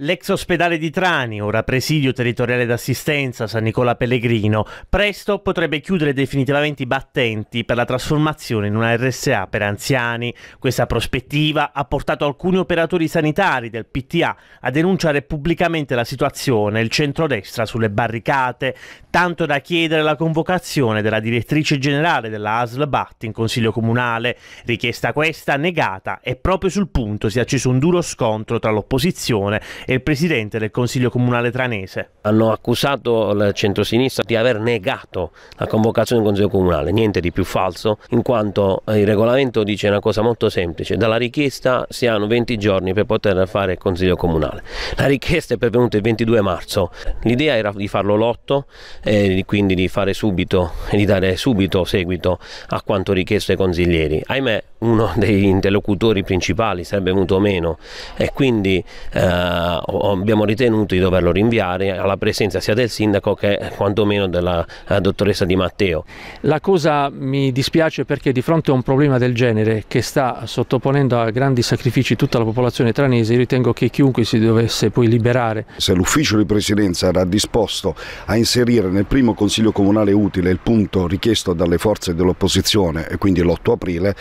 L'ex ospedale di Trani, ora presidio territoriale d'assistenza San Nicola Pellegrino, presto potrebbe chiudere definitivamente i battenti per la trasformazione in una RSA per anziani. Questa prospettiva ha portato alcuni operatori sanitari del PTA a denunciare pubblicamente la situazione, il centrodestra sulle barricate, tanto da chiedere la convocazione della direttrice generale della ASL BAT in Consiglio Comunale, richiesta questa negata e proprio sul punto si è acceso un duro scontro tra l'opposizione e il presidente del Consiglio Comunale Tranese. Hanno accusato il centrosinistra di aver negato la convocazione del Consiglio Comunale, niente di più falso, in quanto il regolamento dice una cosa molto semplice, dalla richiesta si hanno 20 giorni per poter fare il Consiglio Comunale. La richiesta è pervenuta il 22 marzo, l'idea era di farlo lotto e quindi di fare subito e di dare subito seguito a quanto richiesto ai consiglieri. Ahimè uno degli interlocutori principali sarebbe venuto meno e quindi eh, abbiamo ritenuto di doverlo rinviare alla presenza sia del sindaco che eh, quantomeno della eh, dottoressa Di Matteo. La cosa mi dispiace perché di fronte a un problema del genere che sta sottoponendo a grandi sacrifici tutta la popolazione tranese, ritengo che chiunque si dovesse poi liberare. Se l'ufficio di presidenza era disposto a inserire nel primo consiglio comunale utile il punto richiesto dalle forze dell'opposizione e quindi l'8 aprile,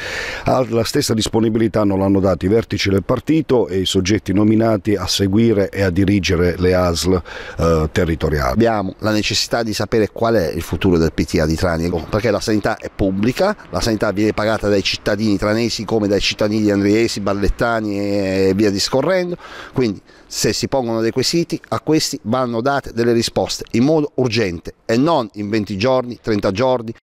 la stessa disponibilità non l'hanno dato i vertici del partito e i soggetti nominati a seguire istruire e a dirigere le ASL eh, territoriali. Abbiamo la necessità di sapere qual è il futuro del PTA di Traniego, ecco, perché la sanità è pubblica, la sanità viene pagata dai cittadini tranesi come dai cittadini andriesi, ballettani e via discorrendo, quindi se si pongono dei quesiti a questi vanno date delle risposte in modo urgente e non in 20 giorni, 30 giorni.